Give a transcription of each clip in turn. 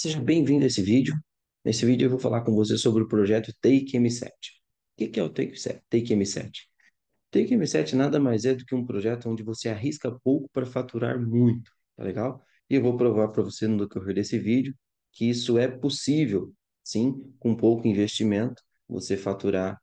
Seja bem-vindo a esse vídeo. Nesse vídeo eu vou falar com você sobre o projeto Take M7. O que é o Take, M7? Take M7 nada mais é do que um projeto onde você arrisca pouco para faturar muito, tá legal? E eu vou provar para você no decorrer desse vídeo que isso é possível, sim, com pouco investimento, você faturar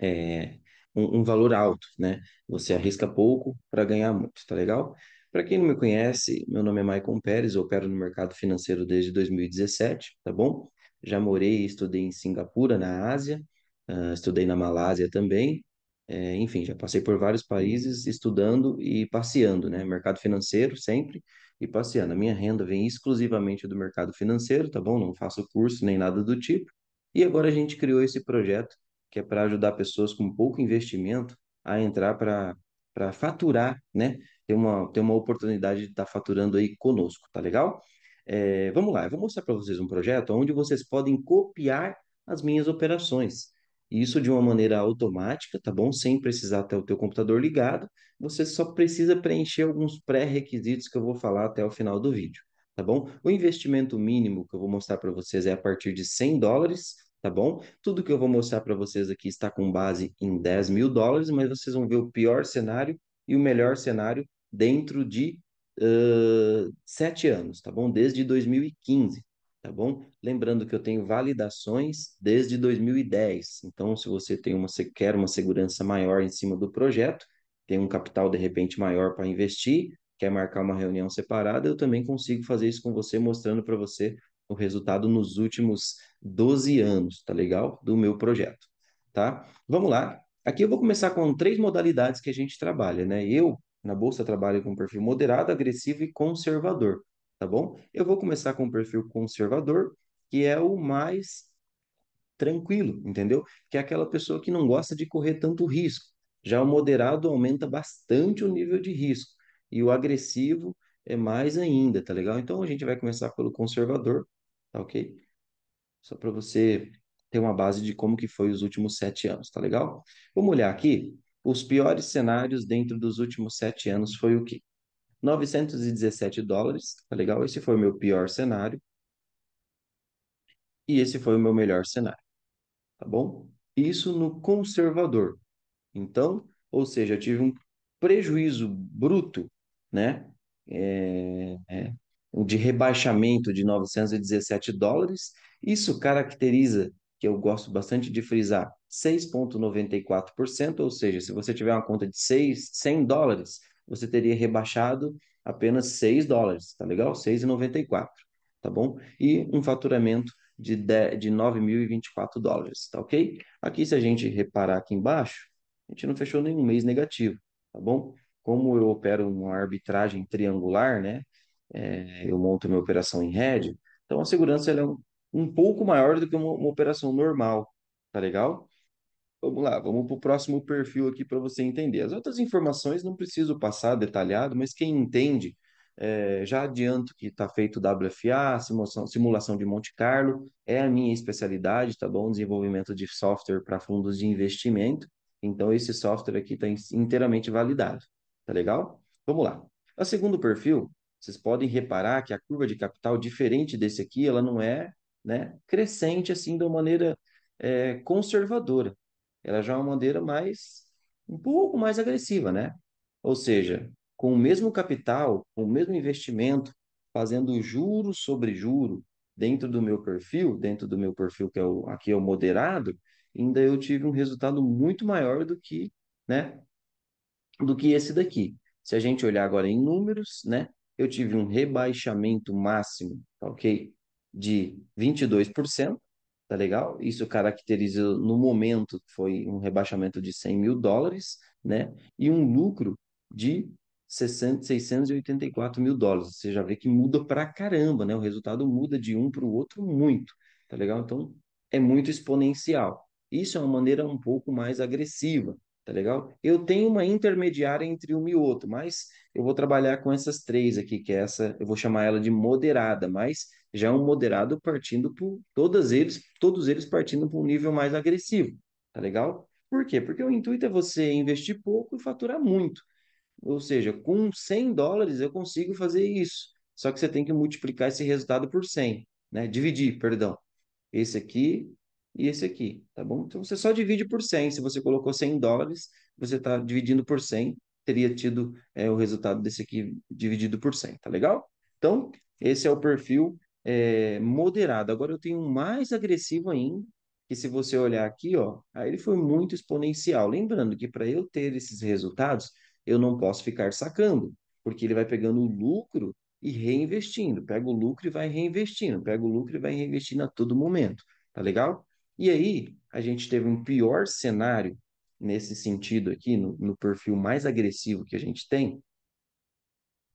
é, um, um valor alto, né? Você arrisca pouco para ganhar muito, tá legal? Para quem não me conhece, meu nome é Maicon Pérez, eu opero no mercado financeiro desde 2017, tá bom? Já morei e estudei em Singapura, na Ásia, uh, estudei na Malásia também, é, enfim, já passei por vários países estudando e passeando, né? Mercado financeiro sempre e passeando. A minha renda vem exclusivamente do mercado financeiro, tá bom? Não faço curso nem nada do tipo. E agora a gente criou esse projeto que é para ajudar pessoas com pouco investimento a entrar para faturar, né? ter uma, ter uma oportunidade de estar tá faturando aí conosco, tá legal? É, vamos lá, eu vou mostrar para vocês um projeto onde vocês podem copiar as minhas operações. Isso de uma maneira automática, tá bom? Sem precisar ter o teu computador ligado. Você só precisa preencher alguns pré-requisitos que eu vou falar até o final do vídeo, tá bom? O investimento mínimo que eu vou mostrar para vocês é a partir de 100 dólares, tá bom? Tudo que eu vou mostrar para vocês aqui está com base em 10 mil dólares, mas vocês vão ver o pior cenário e o melhor cenário dentro de uh, sete anos, tá bom? Desde 2015, tá bom? Lembrando que eu tenho validações desde 2010. Então, se você tem uma, você quer uma segurança maior em cima do projeto, tem um capital de repente maior para investir, quer marcar uma reunião separada, eu também consigo fazer isso com você, mostrando para você o resultado nos últimos 12 anos, tá legal? Do meu projeto, tá? Vamos lá. Aqui eu vou começar com três modalidades que a gente trabalha, né? Eu na bolsa trabalha com perfil moderado, agressivo e conservador, tá bom? Eu vou começar com o perfil conservador, que é o mais tranquilo, entendeu? Que é aquela pessoa que não gosta de correr tanto risco. Já o moderado aumenta bastante o nível de risco e o agressivo é mais ainda, tá legal? Então a gente vai começar pelo conservador, tá ok? Só para você ter uma base de como que foi os últimos sete anos, tá legal? Vamos olhar aqui os piores cenários dentro dos últimos sete anos foi o quê? 917 dólares, tá legal? Esse foi o meu pior cenário. E esse foi o meu melhor cenário, tá bom? Isso no conservador. Então, ou seja, eu tive um prejuízo bruto, né? É, é, de rebaixamento de 917 dólares. Isso caracteriza que eu gosto bastante de frisar, 6,94%, ou seja, se você tiver uma conta de 6, 100 dólares, você teria rebaixado apenas 6 dólares, tá legal? 6,94, tá bom? E um faturamento de, de 9.024 dólares, tá ok? Aqui, se a gente reparar aqui embaixo, a gente não fechou nenhum mês negativo, tá bom? Como eu opero uma arbitragem triangular, né? É, eu monto minha operação em rede, então a segurança é um um pouco maior do que uma, uma operação normal, tá legal? Vamos lá, vamos para o próximo perfil aqui para você entender. As outras informações não preciso passar detalhado, mas quem entende, é, já adianto que está feito WFA, simulação, simulação de Monte Carlo, é a minha especialidade, tá bom? Desenvolvimento de software para fundos de investimento. Então, esse software aqui está inteiramente validado, tá legal? Vamos lá. O segundo perfil, vocês podem reparar que a curva de capital, diferente desse aqui, ela não é né, crescente, assim, de uma maneira é, conservadora. Ela já é uma maneira mais, um pouco mais agressiva, né? Ou seja, com o mesmo capital, com o mesmo investimento, fazendo juro sobre juro dentro do meu perfil, dentro do meu perfil que é o, aqui é o moderado, ainda eu tive um resultado muito maior do que, né, do que esse daqui. Se a gente olhar agora em números, né, eu tive um rebaixamento máximo, tá ok? de 22%, tá legal? Isso caracteriza no momento foi um rebaixamento de 100 mil dólares, né? E um lucro de 60, 684 mil dólares. Você já vê que muda pra caramba, né? O resultado muda de um para o outro muito, tá legal? Então é muito exponencial. Isso é uma maneira um pouco mais agressiva, tá legal? Eu tenho uma intermediária entre um e outro, mas eu vou trabalhar com essas três aqui, que é essa, eu vou chamar ela de moderada, mas já é um moderado partindo por todas eles, todos eles partindo para um nível mais agressivo, tá legal? Por quê? Porque o intuito é você investir pouco e faturar muito. Ou seja, com 100 dólares eu consigo fazer isso. Só que você tem que multiplicar esse resultado por 100, né? Dividir, perdão. Esse aqui e esse aqui, tá bom? Então você só divide por 100. Se você colocou 100 dólares, você está dividindo por 100, teria tido é, o resultado desse aqui dividido por 100, tá legal? Então, esse é o perfil é, moderado. Agora eu tenho um mais agressivo ainda, que se você olhar aqui, ó, aí ele foi muito exponencial. Lembrando que para eu ter esses resultados, eu não posso ficar sacando, porque ele vai pegando o lucro e reinvestindo. Pega o lucro e vai reinvestindo, pega o lucro e vai reinvestindo a todo momento, tá legal? E aí, a gente teve um pior cenário nesse sentido aqui, no, no perfil mais agressivo que a gente tem,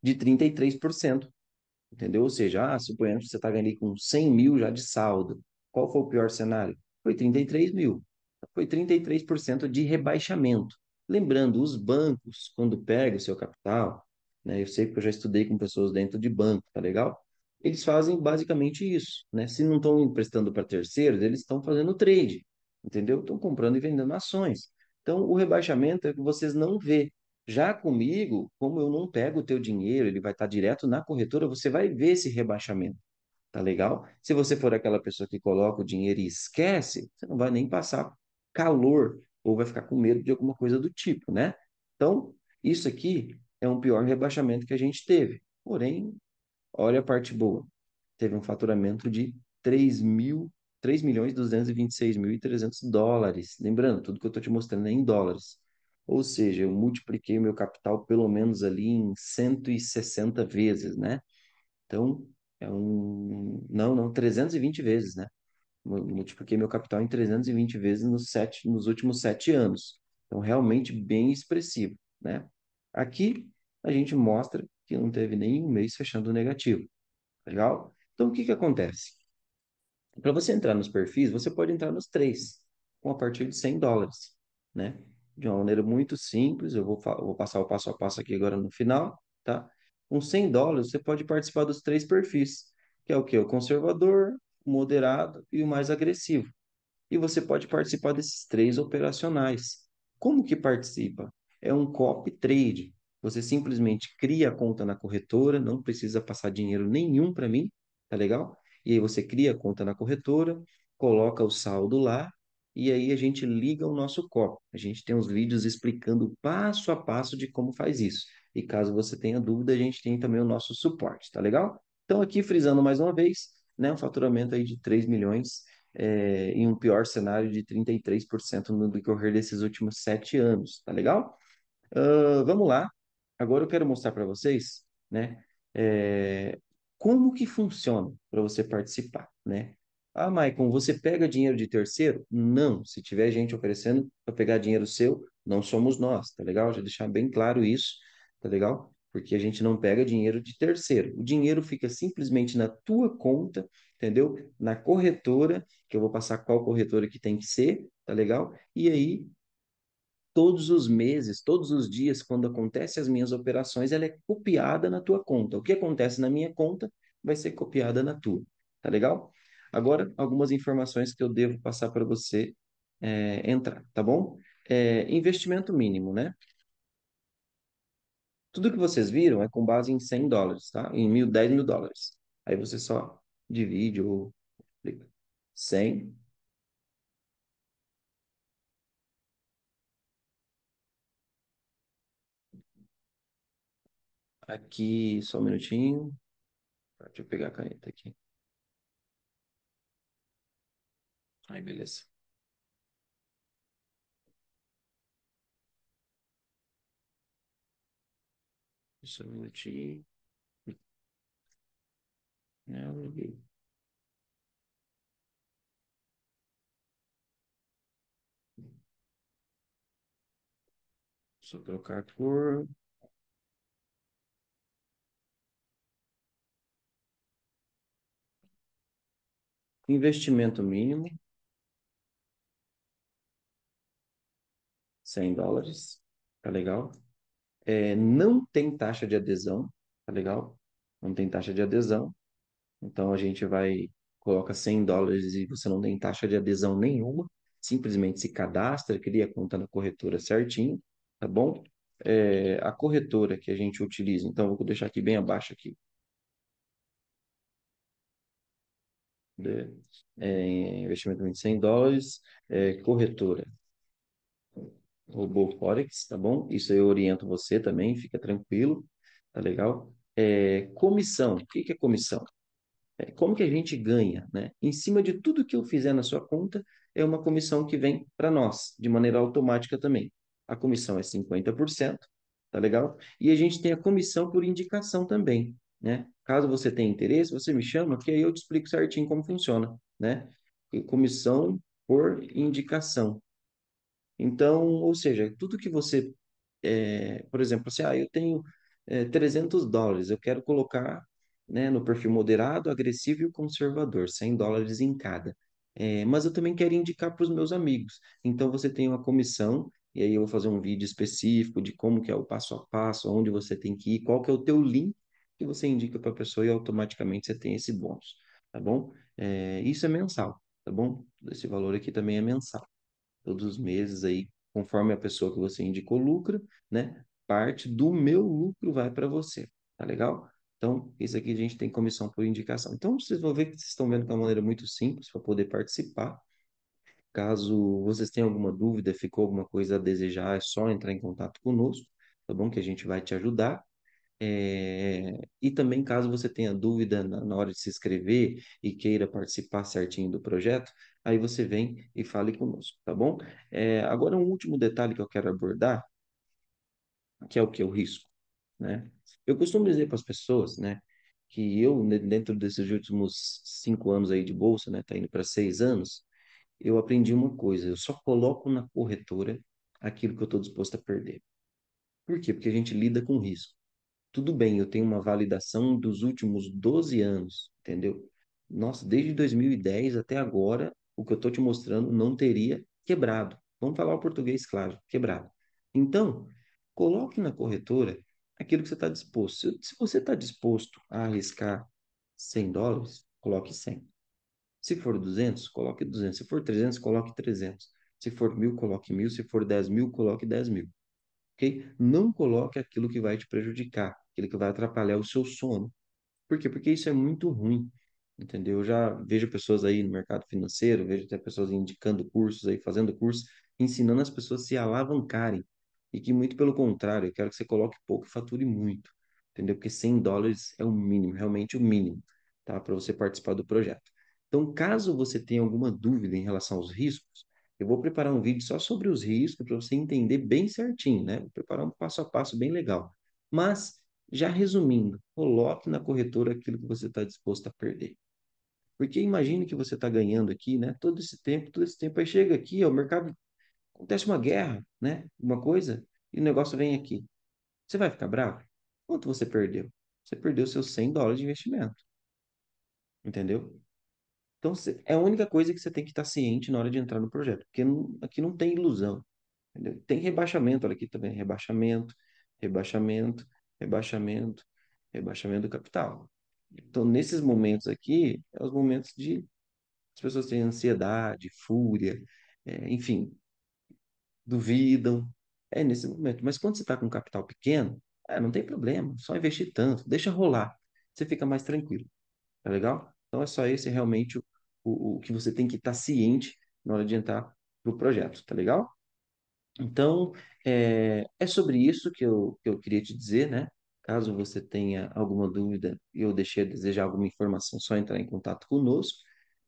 de 33% entendeu? Ou seja, ah, suponhamos que você está ganhando com 100 mil já de saldo. Qual foi o pior cenário? Foi 33 mil. Foi 33% de rebaixamento. Lembrando, os bancos, quando pegam o seu capital, né, eu sei que eu já estudei com pessoas dentro de banco, tá legal? Eles fazem basicamente isso. Né? Se não estão emprestando para terceiros, eles estão fazendo trade, entendeu? Estão comprando e vendendo ações. Então, o rebaixamento é que vocês não vê, já comigo, como eu não pego o teu dinheiro, ele vai estar direto na corretora, você vai ver esse rebaixamento. Tá legal? Se você for aquela pessoa que coloca o dinheiro e esquece, você não vai nem passar calor ou vai ficar com medo de alguma coisa do tipo, né? Então, isso aqui é um pior rebaixamento que a gente teve. Porém, olha a parte boa. Teve um faturamento de 3 mil 3 milhões 226 mil e dólares. Lembrando, tudo que eu estou te mostrando é em dólares. Ou seja, eu multipliquei o meu capital pelo menos ali em 160 vezes, né? Então, é um. Não, não, 320 vezes, né? Multipliquei meu capital em 320 vezes nos, sete, nos últimos sete anos. Então, realmente bem expressivo, né? Aqui, a gente mostra que não teve nenhum mês fechando negativo. Tá legal? Então, o que, que acontece? Para você entrar nos perfis, você pode entrar nos três, com a partir de 100 dólares, né? de uma maneira muito simples, eu vou, vou passar o passo a passo aqui agora no final, tá? Com 100 dólares, você pode participar dos três perfis, que é o que? O conservador, o moderado e o mais agressivo. E você pode participar desses três operacionais. Como que participa? É um copy trade. Você simplesmente cria a conta na corretora, não precisa passar dinheiro nenhum para mim, tá legal? E aí você cria a conta na corretora, coloca o saldo lá e aí a gente liga o nosso copo. A gente tem uns vídeos explicando passo a passo de como faz isso. E caso você tenha dúvida, a gente tem também o nosso suporte, tá legal? Então, aqui frisando mais uma vez, né, um faturamento aí de 3 milhões é, em um pior cenário de 33% no decorrer desses últimos sete anos, tá legal? Uh, vamos lá. Agora eu quero mostrar para vocês, né, é, como que funciona para você participar, né? Ah, Maicon, você pega dinheiro de terceiro? Não. Se tiver gente oferecendo para pegar dinheiro seu, não somos nós, tá legal? Já deixar bem claro isso, tá legal? Porque a gente não pega dinheiro de terceiro. O dinheiro fica simplesmente na tua conta, entendeu? Na corretora, que eu vou passar qual corretora que tem que ser, tá legal? E aí, todos os meses, todos os dias, quando acontecem as minhas operações, ela é copiada na tua conta. O que acontece na minha conta vai ser copiada na tua, tá legal? Agora, algumas informações que eu devo passar para você é, entrar, tá bom? É, investimento mínimo, né? Tudo que vocês viram é com base em 100 dólares, tá? Em mil, 10 mil dólares. Aí você só divide ou 100 Aqui, só um minutinho. Deixa eu pegar a caneta aqui. Aí, beleza. Deixa eu ver aqui. Não, liguei. Só trocar por. Investimento mínimo. 100 dólares, tá legal? É, não tem taxa de adesão, tá legal? Não tem taxa de adesão. Então a gente vai, coloca 100 dólares e você não tem taxa de adesão nenhuma. Simplesmente se cadastra, cria conta na corretora certinho, tá bom? É, a corretora que a gente utiliza, então vou deixar aqui bem abaixo aqui. é, investimento de 100 dólares, é, corretora robô Forex, tá bom? Isso eu oriento você também, fica tranquilo, tá legal? É, comissão, o que, que é comissão? É, como que a gente ganha, né? Em cima de tudo que eu fizer na sua conta, é uma comissão que vem para nós, de maneira automática também. A comissão é 50%, tá legal? E a gente tem a comissão por indicação também, né? Caso você tenha interesse, você me chama, que aí eu te explico certinho como funciona, né? Comissão por indicação, então, ou seja, tudo que você, é, por exemplo, assim, ah, eu tenho é, eh, 300 dólares, eu quero colocar né, no perfil moderado, agressivo e conservador, 100 dólares em cada. É, mas eu também quero indicar para os meus amigos. Então, você tem uma comissão, e aí eu vou fazer um vídeo específico de como que é o passo a passo, onde você tem que ir, qual que é o teu link que você indica para a pessoa e automaticamente você tem esse bônus, tá bom? É, isso é mensal, tá bom? Esse valor aqui também é mensal todos os meses aí, conforme a pessoa que você indicou lucra, né? Parte do meu lucro vai para você, tá legal? Então, isso aqui a gente tem comissão por indicação. Então, vocês vão ver que vocês estão vendo que é uma maneira muito simples para poder participar. Caso vocês tenham alguma dúvida, ficou alguma coisa a desejar, é só entrar em contato conosco, tá bom? Que a gente vai te ajudar. É, e também, caso você tenha dúvida na, na, hora de se inscrever e queira participar certinho do projeto, aí você vem e fale conosco, tá bom? É, agora, um último detalhe que eu quero abordar, que é o que? O risco, né? Eu costumo dizer para as pessoas, né, que eu, dentro desses últimos cinco anos aí de bolsa, né, tá indo para seis anos, eu aprendi uma coisa, eu só coloco na corretora aquilo que eu estou disposto a perder. Por quê? Porque a gente lida com risco. Tudo bem, eu tenho uma validação dos últimos 12 anos, entendeu? Nossa, desde 2010 até agora, o que eu estou te mostrando não teria quebrado. Vamos falar o português, claro, quebrado. Então, coloque na corretora aquilo que você está disposto. Se, você está disposto a arriscar 100 dólares, coloque 100. Se for 200, coloque 200. Se for 300, coloque 300. Se for mil, coloque mil. Se for 10 mil, coloque 10 mil. Okay? Não coloque aquilo que vai te prejudicar aquele que vai atrapalhar o seu sono. Por quê? Porque isso é muito ruim, entendeu? Eu já vejo pessoas aí no mercado financeiro, vejo até pessoas indicando cursos aí, fazendo cursos, ensinando as pessoas a se alavancarem. E que muito pelo contrário, eu quero que você coloque pouco e fature muito, entendeu? Porque 100 dólares é o mínimo, realmente o mínimo, tá? Para você participar do projeto. Então, caso você tenha alguma dúvida em relação aos riscos, eu vou preparar um vídeo só sobre os riscos para você entender bem certinho, né? Vou preparar um passo a passo bem legal. Mas já resumindo, coloque na corretora aquilo que você está disposto a perder. Porque imagine que você está ganhando aqui, né? Todo esse tempo, todo esse tempo. Aí chega aqui, ó, o mercado. Acontece uma guerra, né? Uma coisa, e o negócio vem aqui. Você vai ficar bravo? Quanto você perdeu? Você perdeu seus 100 dólares de investimento. Entendeu? Então, é a única coisa que você tem que estar tá ciente na hora de entrar no projeto. Porque aqui não tem ilusão. Entendeu? Tem rebaixamento, olha aqui também, rebaixamento, rebaixamento rebaixamento, rebaixamento do capital. Então, nesses momentos aqui, é os momentos de as pessoas têm ansiedade, fúria, é, enfim, duvidam. É nesse momento. Mas quando você está com um capital pequeno, é, não tem problema, só investir tanto, deixa rolar. Você fica mais tranquilo. Tá legal? Então, é só esse realmente o, o, o que você tem que estar tá ciente na hora de entrar para o projeto. Tá legal? Então, é, é sobre isso que eu, que eu queria te dizer, né? Caso você tenha alguma dúvida e eu deixei a desejar alguma informação, só entrar em contato conosco.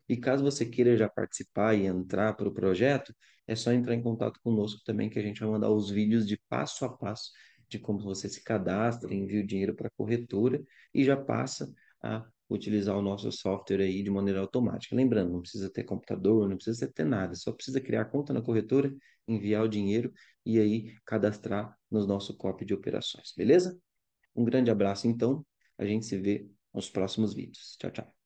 E caso você queira já participar e entrar para o projeto, é só entrar em contato conosco também, que a gente vai mandar os vídeos de passo a passo de como você se cadastra, envia o dinheiro para a corretora e já passa a utilizar o nosso software aí de maneira automática. Lembrando, não precisa ter computador, não precisa ter nada, só precisa criar conta na corretora, enviar o dinheiro e aí cadastrar no nosso copy de operações, beleza? Um grande abraço então, a gente se vê nos próximos vídeos. Tchau, tchau.